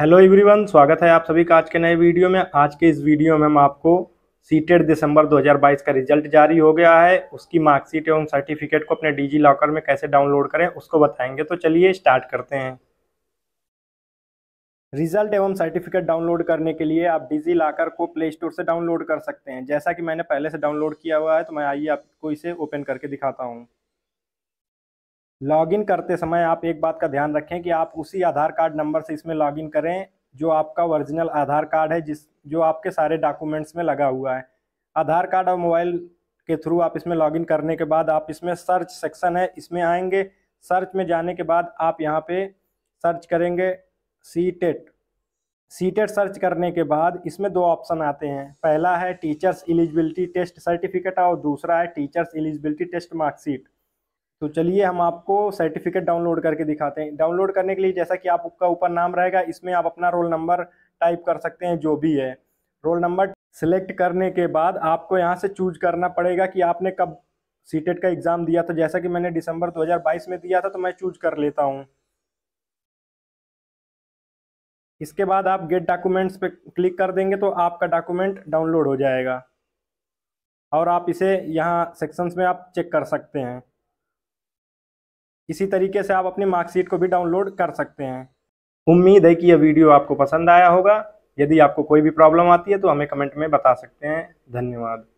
hello everyone स्वागत है आप सभी का आज के नए वीडियो में आज के इस वीडियो में हम आपको सीटेड दिसंबर 2022 का रिजल्ट जारी हो गया है उसकी मार्कशीट एवं सर्टिफिकेट को अपने डिजी लॉकर में कैसे डाउनलोड करें उसको बताएंगे तो चलिए स्टार्ट करते हैं रिजल्ट एवं सर्टिफिकेट डाउनलोड करने के लिए आप डिजी लॉकर को प्ले स्टोर से डाउनलोड कर सकते हैं जैसा कि मैंने पहले से डाउनलोड किया हुआ है तो मैं आइए आपको इसे ओपन करके दिखाता हूँ लॉगिन करते समय आप एक बात का ध्यान रखें कि आप उसी आधार कार्ड नंबर से इसमें लॉगिन करें जो आपका ओरिजिनल आधार कार्ड है जिस जो आपके सारे डॉक्यूमेंट्स में लगा हुआ है आधार कार्ड और मोबाइल के थ्रू आप इसमें लॉगिन करने के बाद आप इसमें सर्च सेक्शन है इसमें आएंगे सर्च में जाने के बाद आप यहाँ पे सर्च करेंगे C TET C TET search करने के बाद इसमें दो ऑप्शन आते हैं पहला है टीचर्स एलिजिबिलिटी टेस्ट सर्टिफिकेट और दूसरा है टीचर्स एलिजिबिलिटी टेस्ट मार्कशीट तो चलिए हम आपको सर्टिफिकेट डाउनलोड करके दिखाते हैं डाउनलोड करने के लिए जैसा कि आपका ऊपर नाम रहेगा इसमें आप अपना रोल नंबर टाइप कर सकते हैं जो भी है रोल नंबर सेलेक्ट करने के बाद आपको यहाँ से चूज करना पड़ेगा कि आपने कब सीटेट e का एग्ज़ाम दिया था जैसा कि मैंने दिसंबर 2022 में दिया था तो मैं चूज कर लेता हूँ इसके बाद आप गेट डॉक्यूमेंट्स पे क्लिक कर देंगे तो आपका डॉक्यूमेंट डाउनलोड हो जाएगा और आप इसे यहाँ सेक्शंस में आप चेक कर सकते हैं इसी तरीके से आप अपनी मार्कशीट को भी डाउनलोड कर सकते हैं उम्मीद है कि यह वीडियो आपको पसंद आया होगा यदि आपको कोई भी प्रॉब्लम आती है तो हमें कमेंट में बता सकते हैं धन्यवाद